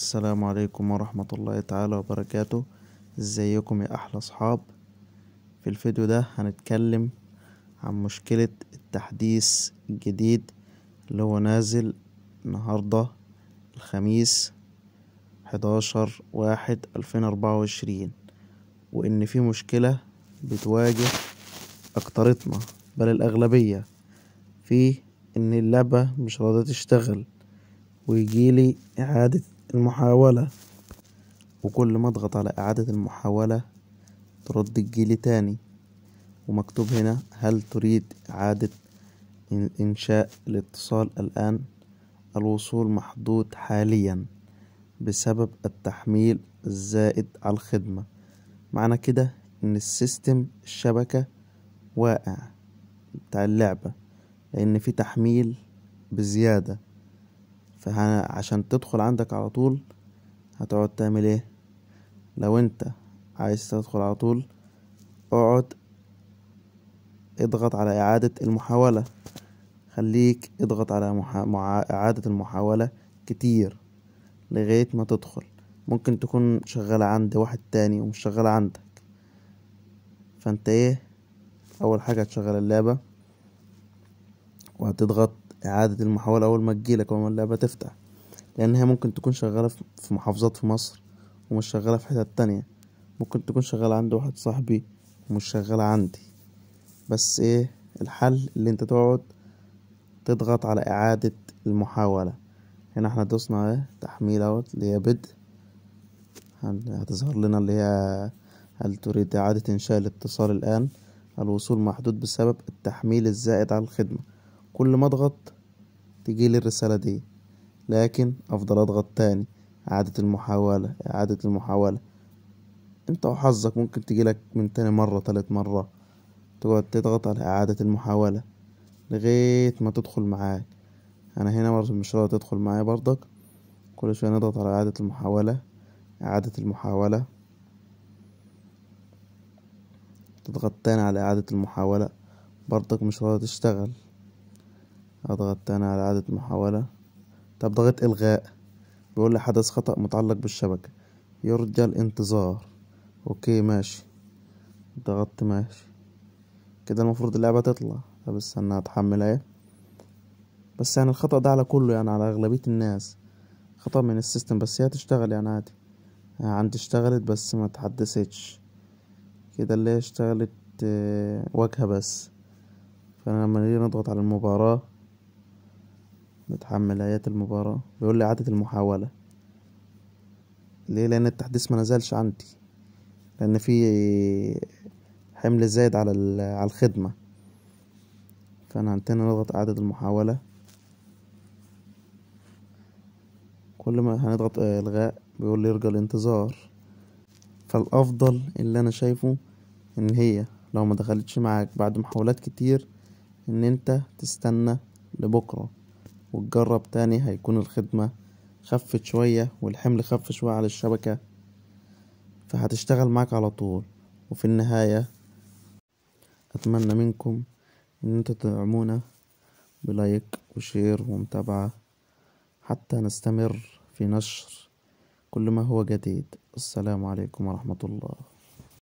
السلام عليكم ورحمة الله تعالى وبركاته ازيكم يا احلى صحاب في الفيديو ده هنتكلم عن مشكلة التحديث الجديد اللي هو نازل النهاردة الخميس حداشر واحد الفين اربعة وعشرين وان في مشكلة بتواجه اكترتنا بل الاغلبية في ان اللعبة مش راضية تشتغل ويجيلي اعادة المحاولة وكل ما اضغط على إعادة المحاولة ترد تجيلي تاني ومكتوب هنا هل تريد إعادة إنشاء الاتصال الآن الوصول محدود حاليا بسبب التحميل الزائد على الخدمة معنى كده إن السيستم الشبكة واقع بتاع اللعبة لأن في تحميل بزيادة فعشان تدخل عندك على طول هتقعد تعمل ايه لو انت عايز تدخل على طول اقعد اضغط على اعادة المحاولة خليك اضغط على محا... مع... اعادة المحاولة كتير لغاية ما تدخل ممكن تكون شغالة عند واحد تاني ومش شغالة عندك فانت ايه اول حاجة هتشغل اللعبة وهتضغط إعادة المحاولة أول ما تجيلك أول ما اللعبة تفتح لأن هي ممكن تكون شغالة في محافظات في مصر ومش شغالة في حتت تانية ممكن تكون شغالة عند واحد صاحبي ومش شغالة عندي بس ايه الحل اللي انت تقعد تضغط على إعادة المحاولة هنا احنا دوسنا ايه تحميل اوت اللي هي بدء هتظهر لنا اللي هي هل تريد إعادة إنشاء الاتصال الآن الوصول محدود بسبب التحميل الزائد على الخدمة كل ما اضغط تجيلي الرسالة دي لكن افضل اضغط تاني اعادة المحاولة اعادة المحاولة انت وحظك ممكن تجيلك من تاني مرة تالت مرة تقعد تضغط على اعادة المحاولة لغاية ما تدخل معاك انا هنا مش راضي تدخل معايا برضك كل شوية نضغط على اعادة المحاولة اعادة المحاولة تضغط تاني على اعادة المحاولة برضك مش راضي تشتغل أضغط تاني على إعادة محاولة طب ضغط إلغاء بيقول لي حدث خطأ متعلق بالشبكة يرجى الانتظار أوكي ماشي ضغطت ماشي كده المفروض اللعبة تطلع طب استنى اتحمل ايه بس يعني الخطأ ده على كله يعني على أغلبية الناس خطأ من السيستم بس هي تشتغل يعني عادي يعني عندي اشتغلت بس ما تحدثتش كده اللي هي اشتغلت آه، واجهة بس فأنا لما نيجي نضغط على المباراة نتحمل آيات المباراة بيقول لي إعادة المحاولة ليه لأن التحديث ما نزلش عندي لأن في حمل زايد على على الخدمة فأنا عندنا نضغط إعادة المحاولة كل ما هنضغط إلغاء بيقول لي يرجى الانتظار فالأفضل اللي أنا شايفه إن هي لو ما دخلتش معاك بعد محاولات كتير إن أنت تستنى لبكرة وتجرب تاني هيكون الخدمة خفت شوية والحمل خف شوية على الشبكة فهتشتغل معاك على طول وفي النهاية أتمنى منكم إن انتوا تدعمونا بلايك وشير ومتابعة حتى نستمر في نشر كل ما هو جديد السلام عليكم ورحمة الله